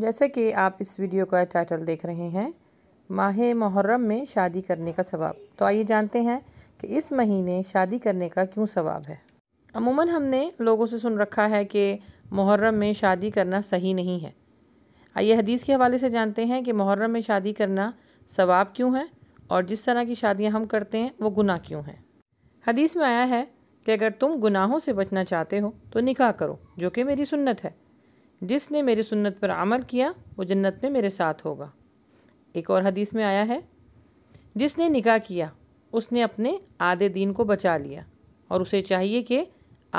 जैसे कि आप इस वीडियो का टाइटल देख रहे हैं माह मुहर्रम में शादी करने का सवाब तो आइए जानते हैं कि इस महीने शादी करने का क्यों सवाब है अमूमन हमने लोगों से सुन रखा है कि मुहर्रम में शादी करना सही नहीं है आइए हदीस के हवाले से जानते हैं कि मुहर्रम में शादी करना सवाब क्यों है और जिस तरह की शादियां हम करते हैं वो गुनाह क्यों हैं हदीस में आया है कि अगर तुम गुनाहों से बचना चाहते हो तो निकाह करो जो कि मेरी सुन्नत है जिसने मेरी सुन्नत पर अमल किया वो जन्नत में मेरे साथ होगा एक और हदीस में आया है जिसने निकाह किया उसने अपने आधे दीन को बचा लिया और उसे चाहिए कि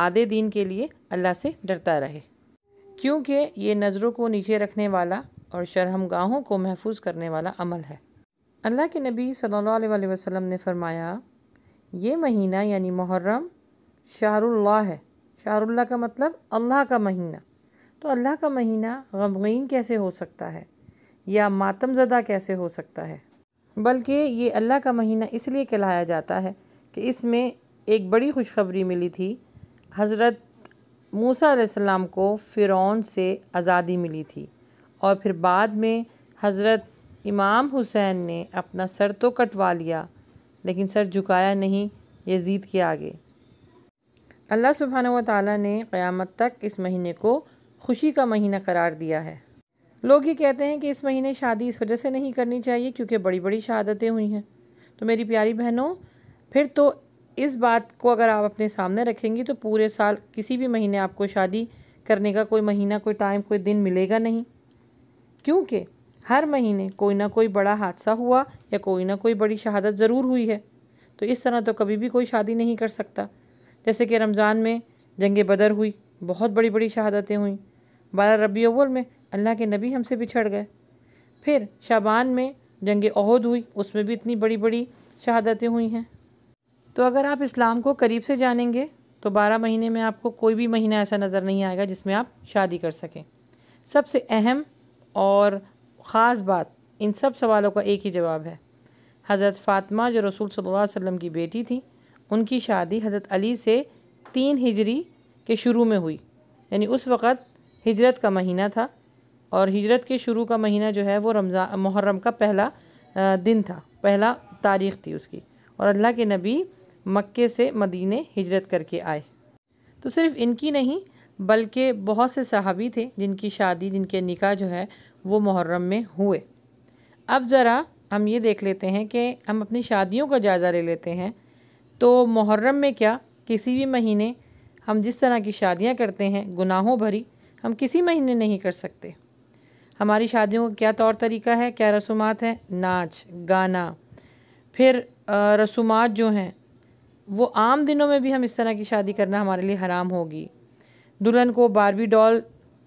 आधे दीन के लिए अल्लाह से डरता रहे क्योंकि ये नज़रों को नीचे रखने वाला और शर्म गाहों को महफूज करने वाला अमल है अल्लाह के नबी सल्लल्लाहु अलैहि वसल्लम ने फरमाया ये महीना यानी मुहर्रम शाहरुल्लाह है शाहरुल्लाह का मतलब अल्लाह का महीना तो अल्लाह का महीना गमगीन कैसे हो सकता है या मातम ज़दा कैसे हो सकता है बल्कि ये अल्लाह का महीना इसलिए कहलाया जाता है कि इसमें एक बड़ी खुशखबरी मिली थी हज़रत मूसा अलैहिस्सलाम को फ़िरौन से आज़ादी मिली थी और फिर बाद में हज़रत इमाम हुसैन ने अपना सर तो कटवा लिया लेकिन सर झुकाया नहीं यजीद के आगे अल्लाह सुबहान व ताली ने क़यामत तक इस महीने को खुशी का महीना करार दिया है लोग ये कहते हैं कि इस महीने शादी इस वजह से नहीं करनी चाहिए क्योंकि बड़ी बड़ी शहादतें हुई हैं तो मेरी प्यारी बहनों फिर तो इस बात को अगर आप अपने सामने रखेंगी तो पूरे साल किसी भी महीने आपको शादी करने का कोई महीना कोई टाइम कोई दिन मिलेगा नहीं क्योंकि हर महीने कोई ना कोई बड़ा हादसा हुआ या कोई ना कोई बड़ी शहादत ज़रूर हुई है तो इस तरह तो कभी भी कोई शादी नहीं कर सकता जैसे कि रमज़ान में जंग बदर हुई बहुत बड़ी बड़ी शहादतें हुईं बारह रबी अव्वल में अल्लाह के नबी हमसे बिछड़ गए फिर शाबान में जंग अहद हुई उसमें भी इतनी बड़ी बड़ी शहादतें हुई हैं तो अगर आप इस्लाम को करीब से जानेंगे तो बारह महीने में आपको कोई भी महीना ऐसा नज़र नहीं आएगा जिसमें आप शादी कर सकें सबसे अहम और ख़ास बात इन सब सवालों का एक ही जवाब है हज़रत फ़ातमा जो रसूल सल्लल्लाहु अलैहि वसल्लम की बेटी थी उनकी शादी हज़रत अली से तीन हिजरी के शुरू में हुई यानी उस वक़्त हिजरत का महीना था और हिजरत के शुरू का महीना जो है वो रमज़ान मुहर्रम का पहला दिन था पहला तारीख़ थी उसकी और अल्लाह के नबी मक्के से मदीने हिजरत करके आए तो सिर्फ इनकी नहीं बल्कि बहुत से सहाबी थे जिनकी शादी जिनके निकाह जो है वो मुहर्रम में हुए अब ज़रा हम ये देख लेते हैं कि हम अपनी शादियों का जायज़ा ले लेते हैं तो मुहर्रम में क्या किसी भी महीने हम जिस तरह की शादियां करते हैं गुनाहों भरी हम किसी महीने नहीं कर सकते हमारी शादियों का क्या तौर तरीका है क्या रसूमात हैं नाच गाना फिर रसूमात जो हैं वो आम दिनों में भी हम इस तरह की शादी करना हमारे लिए हराम होगी दुल्हन को बारबी डॉल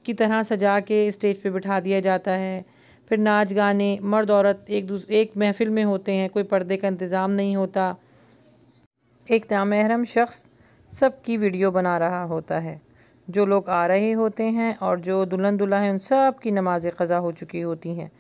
की तरह सजा के स्टेज पे बिठा दिया जाता है फिर नाच गाने मर्द औरत एक दूसरे एक महफिल में होते हैं कोई पर्दे का इंतज़ाम नहीं होता एक नामहरम शख्स सबकी वीडियो बना रहा होता है जो लोग आ रहे होते हैं और जो दुल्हन दुल्हा हैं उन सब की नमाज़ें कज़ा हो चुकी होती हैं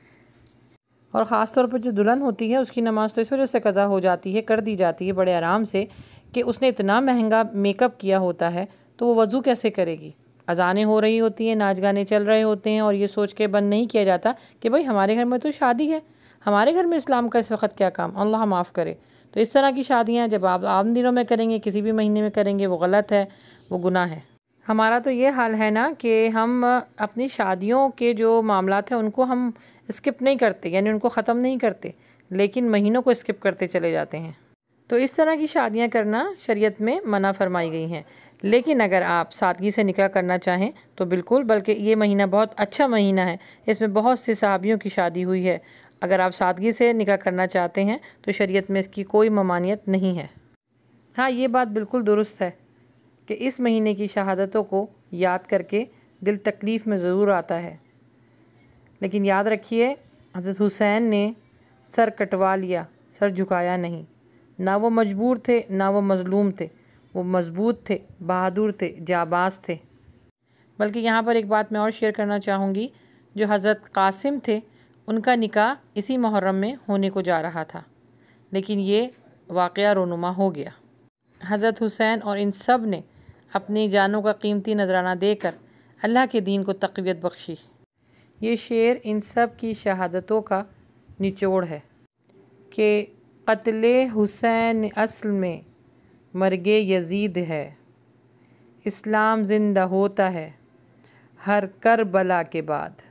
और ख़ास तौर पर जो दुल्हन होती है उसकी नमाज़ तो इस वजह से कज़ा हो जाती है कर दी जाती है बड़े आराम से कि उसने इतना महंगा मेकअप किया होता है तो वो वज़ू कैसे करेगी अजानें हो रही होती हैं नाच गाने चल रहे होते हैं और ये सोच के बंद नहीं किया जाता कि भाई हमारे घर में तो शादी है हमारे घर में इस्लाम का इस वक्त क्या काम अल्लाह माफ़ करे तो इस तरह की शादियाँ जब आप आम दिनों में करेंगे किसी भी महीने में करेंगे वो गलत है वो गुनाह है हमारा तो ये हाल है ना कि हम अपनी शादियों के जो मामला हैं उनको हम स्किप नहीं करते यानी उनको ख़त्म नहीं करते लेकिन महीनों को स्किप करते चले जाते हैं तो इस तरह की शादियां करना शरीयत में मना फरमाई गई हैं लेकिन अगर आप सादगी से निकाह करना चाहें तो बिल्कुल बल्कि ये महीना बहुत अच्छा महीना है इसमें बहुत से सहाबियों की शादी हुई है अगर आप सादगी से निकाह करना चाहते हैं तो शरीयत में इसकी कोई ममानियत नहीं है हाँ ये बात बिल्कुल दुरुस्त है कि इस महीने की शहादतों को याद करके दिल तकलीफ़ में ज़रूर आता है लेकिन याद रखिए हजरत हुसैन ने सर कटवा लिया सर झुकाया नहीं ना वो मजबूर थे ना वो मज़लूम थे वो मजबूत थे बहादुर थे जाबाज थे बल्कि यहाँ पर एक बात मैं और शेयर करना चाहूँगी जो हज़रत कासिम थे उनका निकाह इसी मुहर्रम में होने को जा रहा था लेकिन ये वाक़ रोनुमा हो गया हज़रत हुसैन और इन सब ने अपनी जानों का कीमती नजराना देकर अल्लाह के दीन को तकवीत बख्शी ये शेर इन सब की शहादतों का निचोड़ है कि कत्ल हुसैन असल में मरगे यजीद है इस्लाम ज़िंदा होता है हर कर बला के बाद